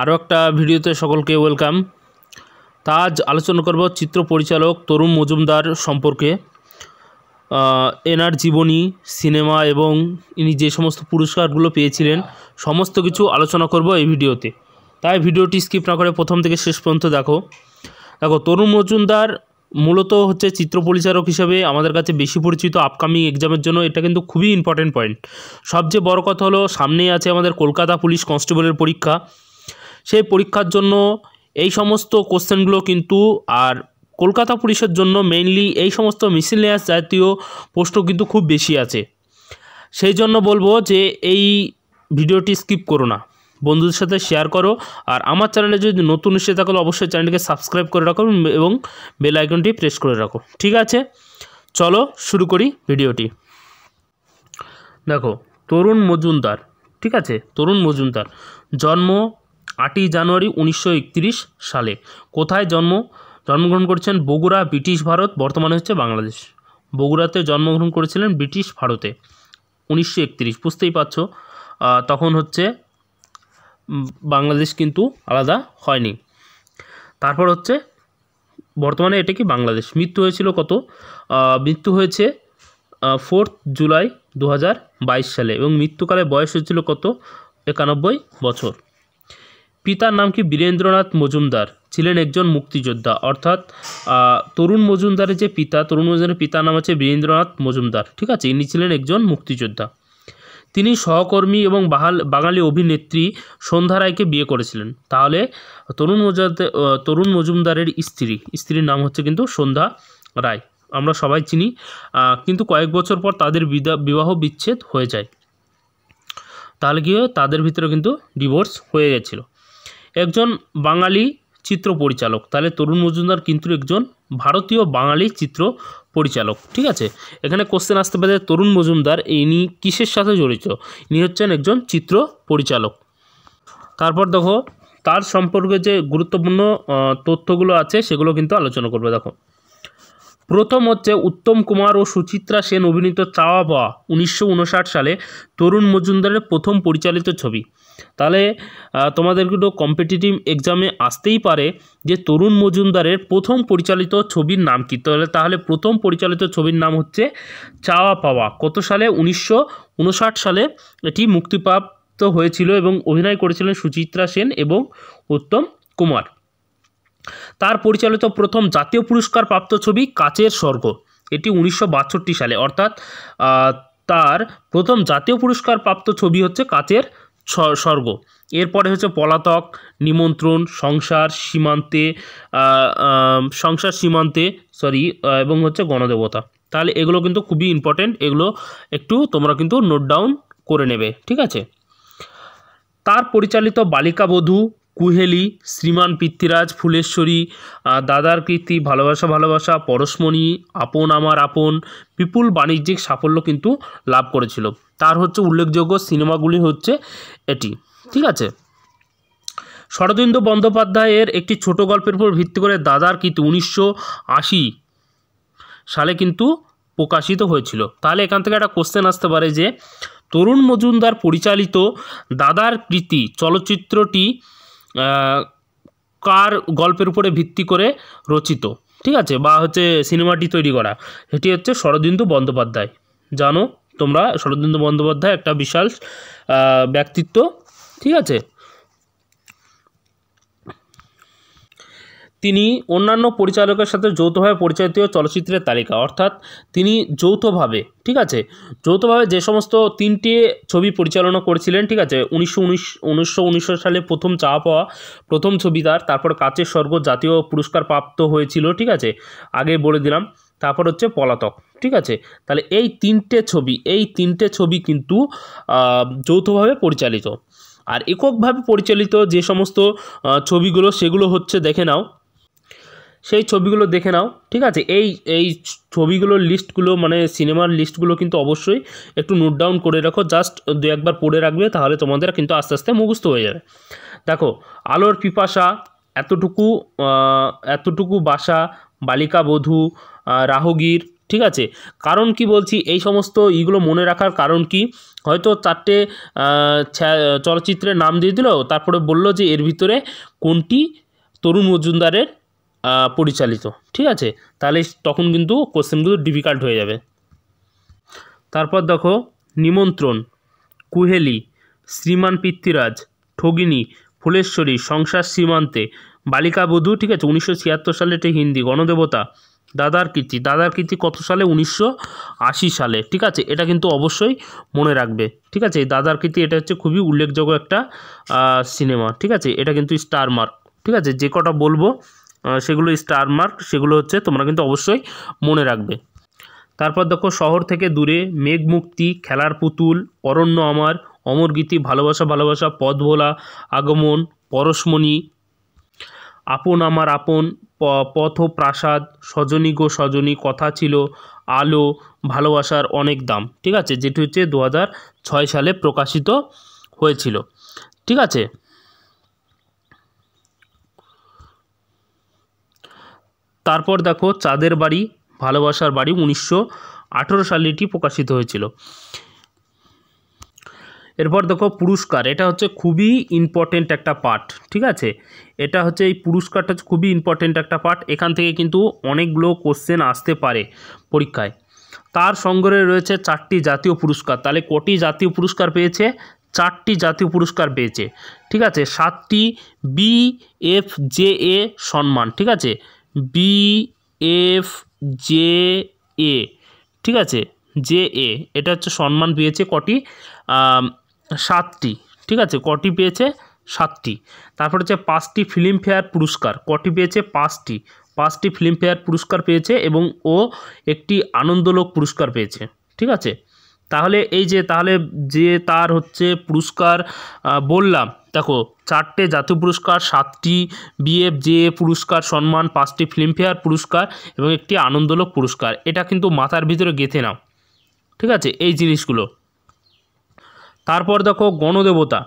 আরও একটা ভিডিওতে সকলকে ওয়েলকাম তা আজ আলোচনা করব চিত্র পরিচালক তরুণ মজুমদার সম্পর্কে এনার জীবনী সিনেমা এবং ইনি যে সমস্ত পুরস্কারগুলো পেয়েছিলেন সমস্ত কিছু আলোচনা করব এই ভিডিওতে তাই ভিডিওটি স্কিপ না করে প্রথম থেকে শেষ পর্যন্ত দেখো দেখো তরুণ মজুমদার মূলত হচ্ছে চিত্র পরিচারক হিসাবে আমাদের কাছে বেশি পরিচিত আপকামিং এক্সামের জন্য এটা কিন্তু খুবই ইম্পর্টেন্ট পয়েন্ট সবচেয়ে বড় কথা হলো সামনেই আছে আমাদের কলকাতা পুলিশ কনস্টেবলের পরীক্ষা সেই পরীক্ষার জন্য এই সমস্ত কোশ্চেনগুলো কিন্তু আর কলকাতা পুলিশের জন্য মেইনলি এই সমস্ত মিসিলিয়াস জাতীয় প্রশ্ন কিন্তু খুব বেশি আছে সেই জন্য বলবো যে এই ভিডিওটি স্কিপ করো না বন্ধুদের সাথে শেয়ার করো আর আমার চ্যানেলে যদি নতুন এসে থাকলে অবশ্যই চ্যানেলকে সাবস্ক্রাইব করে রাখো এবং বেল আইকনটি প্রেস করে রাখো ঠিক আছে চলো শুরু করি ভিডিওটি দেখো তরুণ মজুমদার ঠিক আছে তরুণ মজুমদার জন্ম আটই জানুয়ারি উনিশশো সালে কোথায় জন্ম জন্মগ্রহণ করেছেন বগুড়া ব্রিটিশ ভারত বর্তমানে হচ্ছে বাংলাদেশ বগুড়াতে জন্মগ্রহণ করেছিলেন ব্রিটিশ ভারতে উনিশশো বুঝতেই পারছ তখন হচ্ছে বাংলাদেশ কিন্তু আলাদা হয়নি তারপর হচ্ছে বর্তমানে এটা কি বাংলাদেশ মৃত্যু হয়েছিল কত মৃত্যু হয়েছে ফোর্থ জুলাই দু সালে এবং মৃত্যুকালে বয়স হয়েছিল কত একানব্বই বছর পিতার নাম কি বীরেন্দ্রনাথ মজুমদার ছিলেন একজন মুক্তিযোদ্ধা অর্থাৎ তরুণ মজুমদারের যে পিতা তরুণ মজুমদারের পিতার নাম আছে বীরেন্দ্রনাথ মজুমদার ঠিক আছে ইনি ছিলেন একজন মুক্তিযোদ্ধা তিনি সহকর্মী এবং বাহাল বাঙালি অভিনেত্রী সন্ধ্যা রায়কে বিয়ে করেছিলেন তাহলে তরুণ মজুমদার তরুণ মজুমদারের স্ত্রী স্ত্রীর নাম হচ্ছে কিন্তু সন্ধ্যা রায় আমরা সবাই চিনি কিন্তু কয়েক বছর পর তাদের বিবাহ বিচ্ছেদ হয়ে যায় তাহলে কী হয় তাদের ভিতরে কিন্তু ডিভোর্স হয়ে গেছিলো একজন বাঙালি চিত্র পরিচালক তাহলে তরুণ মজুমদার কিন্তু একজন ভারতীয় বাঙালি চিত্র পরিচালক ঠিক আছে এখানে কোশ্চেন আসতে পারে তরুণ মজুমদার ইনি কিসের সাথে জড়িত ইনি হচ্ছেন একজন চিত্র পরিচালক তারপর দেখো তার সম্পর্কে যে গুরুত্বপূর্ণ তথ্যগুলো আছে সেগুলো কিন্তু আলোচনা করবে দেখো প্রথম হচ্ছে উত্তম কুমার ও সুচিত্রা সেন অভিনীত চাওয়া পাওয়া উনিশশো সালে তরুণ মজুমদারের প্রথম পরিচালিত ছবি তাহলে তোমাদের কিন্তু কম্পিটিটিভ এক্সামে আসতেই পারে যে তরুণ মজুমদারের প্রথম পরিচালিত ছবির নাম কী তাহলে তাহলে প্রথম পরিচালিত ছবির নাম হচ্ছে চাওয়া পাওয়া কত সালে উনিশশো সালে এটি মুক্তিপ্রাপ্ত হয়েছিল এবং অভিনয় করেছিলেন সুচিত্রা সেন এবং উত্তম কুমার তার পরিচালিত প্রথম জাতীয় পুরস্কার প্রাপ্ত ছবি কাচের স্বর্গ এটি উনিশশো সালে অর্থাৎ তার প্রথম জাতীয় পুরস্কার প্রাপ্ত ছবি হচ্ছে কাচের স্বর্গ এরপরে হচ্ছে পলাতক নিমন্ত্রণ সংসার সীমান্তে সংসার সীমান্তে সরি এবং হচ্ছে গণদেবতা তাহলে এগুলো কিন্তু খুবই ইম্পর্টেন্ট এগুলো একটু তোমরা কিন্তু নোট ডাউন করে নেবে ঠিক আছে তার পরিচালিত বালিকা বধূ কুহেলি শ্রীমান পৃথ্বীরাজ ফুলেশ্বরী দাদার কীর্তি ভালোবাসা ভালোবাসা পরশমণি আপন আমার আপন বিপুল বাণিজ্যিক সাফল্য কিন্তু লাভ করেছিল তার হচ্ছে উল্লেখযোগ্য সিনেমাগুলি হচ্ছে এটি ঠিক আছে শরদেন্দ্র বন্দ্যোপাধ্যায়ের একটি ছোট গল্পের উপর ভিত্তি করে দাদার কীর্তি উনিশশো আশি সালে কিন্তু প্রকাশিত হয়েছিল তাহলে এখান থেকে একটা কোশ্চেন আসতে পারে যে তরুণ মজুমদার পরিচালিত দাদার প্রীতি চলচ্চিত্রটি কার গল্পের উপরে ভিত্তি করে রচিত ঠিক আছে বা হচ্ছে সিনেমাটি তৈরি করা এটি হচ্ছে শরদিন্দু বন্দ্যোপাধ্যায় জানো তোমরা শরদিন্দু বন্দ্যোপাধ্যায় একটা বিশাল ব্যক্তিত্ব ঠিক আছে তিনি অন্যান্য পরিচালকের সাথে যৌথভাবে পরিচালিত চলচ্চিত্রের তালিকা অর্থাৎ তিনি যৌথভাবে ঠিক আছে যৌথভাবে যে সমস্ত তিনটে ছবি পরিচালনা করেছিলেন ঠিক আছে উনিশশো উনিশ সালে প্রথম চা পাওয়া প্রথম ছবি তার তারপর কাচের স্বর্গ জাতীয় পুরস্কার প্রাপ্ত হয়েছিল ঠিক আছে আগে বলে দিলাম তারপর হচ্ছে পলাতক ঠিক আছে তাহলে এই তিনটে ছবি এই তিনটে ছবি কিন্তু যৌথভাবে পরিচালিত আর এককভাবে পরিচালিত যে সমস্ত ছবিগুলো সেগুলো হচ্ছে দেখে নাও সেই ছবিগুলো দেখে নাও ঠিক আছে এই এই ছবিগুলোর লিস্টগুলো মানে সিনেমার লিস্টগুলো কিন্তু অবশ্যই একটু নোট ডাউন করে রাখো জাস্ট দু একবার পড়ে রাখবে তাহলে তোমাদের কিন্তু আস্তে আস্তে মুখস্থ হয়ে যাবে দেখো আলোর পিপাসা এতটুকু এতটুকু বাসা বালিকা বধূ রাহগীর ঠিক আছে কারণ কি বলছি এই সমস্ত ইগুলো মনে রাখার কারণ কি হয়তো চারটে চলচ্চিত্রের নাম দিয়ে দিল তারপরে বলল যে এর ভিতরে কোনটি তরুণ মজুমদারের পরিচালিত ঠিক আছে তাহলে তখন কিন্তু কোশ্চেনগুলো ডিফিকাল্ট হয়ে যাবে তারপর দেখো নিমন্ত্রণ কুহেলি শ্রীমান পৃথ্বীরাজ ঠগিনী ফুলেশ্বরী সংসার সীমান্তে বালিকা বধূ ঠিক আছে উনিশশো ছিয়াত্তর সালে এটি হিন্দি গণদেবতা দাদার কীর্তি দাদার কীর্তি কত সালে উনিশশো আশি সালে ঠিক আছে এটা কিন্তু অবশ্যই মনে রাখবে ঠিক আছে দাদার কীর্তি এটা হচ্ছে খুবই উল্লেখযোগ্য একটা সিনেমা ঠিক আছে এটা কিন্তু স্টার মার্ক ঠিক আছে যে কটা বলবো সেগুলো স্টার মার্ক সেগুলো হচ্ছে তোমরা কিন্তু অবশ্যই মনে রাখবে তারপর দেখো শহর থেকে দূরে মেঘ মুক্তি খেলার পুতুল অরণ্য আমার অমর গীতি ভালোবাসা ভালোবাসা পদ ভোলা আগমন পরশমণি আপন আমার আপন পথ প্রাসাদ সজনী গো সজনী কথা ছিল আলো ভালোবাসার অনেক দাম ঠিক আছে যেটি হচ্ছে দু সালে প্রকাশিত হয়েছিল ঠিক আছে তারপর দেখো চাঁদের বাড়ি ভালোবাসার বাড়ি উনিশশো আঠেরো সালেটি প্রকাশিত হয়েছিল এরপর দেখো পুরস্কার এটা হচ্ছে খুবই ইম্পর্টেন্ট একটা পার্ট ঠিক আছে এটা হচ্ছে এই পুরস্কারটা হচ্ছে খুবই ইম্পর্টেন্ট একটা পার্ট এখান থেকে কিন্তু অনেকগুলো কোশ্চেন আসতে পারে পরীক্ষায় তার সংগ্রহে রয়েছে চারটি জাতীয় পুরস্কার তাহলে কটি জাতীয় পুরস্কার পেয়েছে চারটি জাতীয় পুরস্কার পেয়েছে ঠিক আছে সাতটি বি এফ জে এ সম্মান ঠিক আছে বি এফ জে এ ঠিক আছে জে এ এটা হচ্ছে সম্মান পেয়েছে কটি সাতটি ঠিক আছে কটি পেয়েছে সাতটি তারপর হচ্ছে পাঁচটি ফিল্মফেয়ার পুরস্কার কটি পেয়েছে পাঁচটি পাঁচটি ফিল্মফেয়ার পুরস্কার পেয়েছে এবং ও একটি আনন্দলোক পুরস্কার পেয়েছে ঠিক আছে তাহলে এই যে তাহলে যে তার হচ্ছে পুরস্কার বললাম দেখো চারটে জাতীয় পুরস্কার সাতটি বিএফ জে পুরস্কার সম্মান পাঁচটি ফিল্মফেয়ার পুরস্কার এবং একটি আনন্দলোক পুরস্কার এটা কিন্তু মাথার ভিতরে গেঁথে নাও ঠিক আছে এই জিনিসগুলো তারপর দেখো গণদেবতা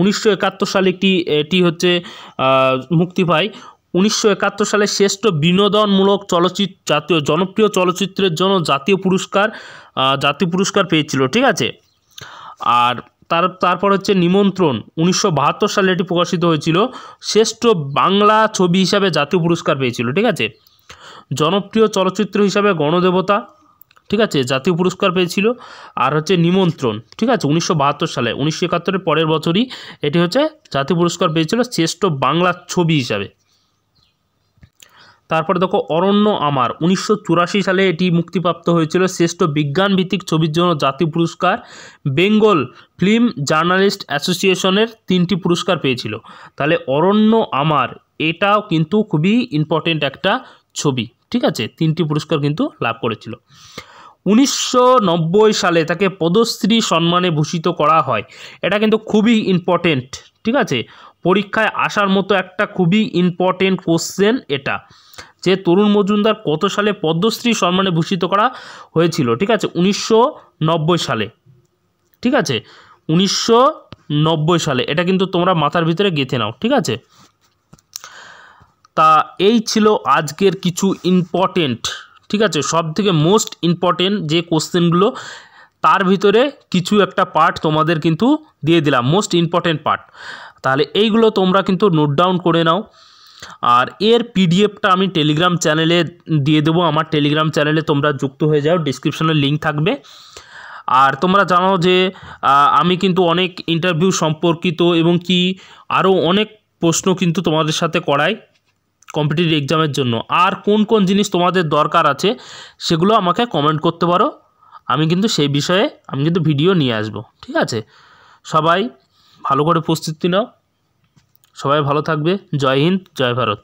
উনিশশো সালে একটি এটি হচ্ছে মুক্তি পায় উনিশশো সালে শ্রেষ্ঠ বিনোদনমূলক চলচ্চিত্র জাতীয় জনপ্রিয় চলচ্চিত্রের জন্য জাতীয় পুরস্কার জাতীয় পুরস্কার পেয়েছিল ঠিক আছে আর তার তারপর হচ্ছে নিমন্ত্রণ উনিশশো সালে এটি প্রকাশিত হয়েছিল শ্রেষ্ঠ বাংলা ছবি হিসাবে জাতীয় পুরস্কার পেয়েছিল ঠিক আছে জনপ্রিয় চলচ্চিত্র হিসাবে গণদেবতা ঠিক আছে জাতীয় পুরস্কার পেয়েছিল আর হচ্ছে নিমন্ত্রণ ঠিক আছে উনিশশো সালে উনিশশো একাত্তরের পরের বছরই এটি হচ্ছে জাতীয় পুরস্কার পেয়েছিল শ্রেষ্ঠ বাংলা ছবি হিসাবে তারপরে দেখো অরণ্য আমার উনিশশো সালে এটি মুক্তিপ্রাপ্ত হয়েছিল শ্রেষ্ঠ বিজ্ঞানভিত্তিক ছবির জন্য জাতীয় পুরস্কার বেঙ্গল ফিল্ম জার্নালিস্ট অ্যাসোসিয়েশনের তিনটি পুরস্কার পেয়েছিল তাহলে অরণ্য আমার এটাও কিন্তু খুবই ইম্পর্টেন্ট একটা ছবি ঠিক আছে তিনটি পুরস্কার কিন্তু লাভ করেছিল উনিশশো সালে তাকে পদ্মশ্রী সম্মানে ভূষিত করা হয় এটা কিন্তু খুবই ইম্পর্টেন্ট ঠিক আছে পরীক্ষায় আসার মতো একটা খুবই ইম্পর্টেন্ট কোশ্চেন এটা যে তরুণ মজুমদার কত সালে পদ্মশ্রী সম্মানে ভূষিত করা হয়েছিল ঠিক আছে উনিশশো সালে ঠিক আছে উনিশশো সালে এটা কিন্তু তোমরা মাথার ভিতরে গেঁথে নাও ঠিক আছে তা এই ছিল আজকের কিছু ইম্পর্টেন্ট ঠিক আছে সব থেকে মোস্ট ইম্পর্টেন্ট যে কোশ্চেনগুলো তার ভিতরে কিছু একটা পার্ট তোমাদের কিন্তু দিয়ে দিলাম মোস্ট ইম্পর্টেন্ট পার্ট তাহলে এইগুলো তোমরা কিন্তু নোট ডাউন করে নাও আর এর পিডিএফটা আমি টেলিগ্রাম চ্যানেলে দিয়ে দেবো আমার টেলিগ্রাম চ্যানেলে তোমরা যুক্ত হয়ে যাও ডিসক্রিপশনে লিঙ্ক থাকবে আর তোমরা জানো যে আমি কিন্তু অনেক ইন্টারভিউ সম্পর্কিত এবং কি আরও অনেক প্রশ্ন কিন্তু তোমাদের সাথে করাই কম্পিটিটিভ এক্সামের জন্য আর কোন কোন জিনিস তোমাদের দরকার আছে সেগুলো আমাকে কমেন্ট করতে পারো আমি কিন্তু সেই বিষয়ে আমি কিন্তু ভিডিও নিয়ে আসব ঠিক আছে সবাই ভালো করে প্রস্তুতি নাও সবাই ভালো থাকবে জয় হিন্দ জয় ভারত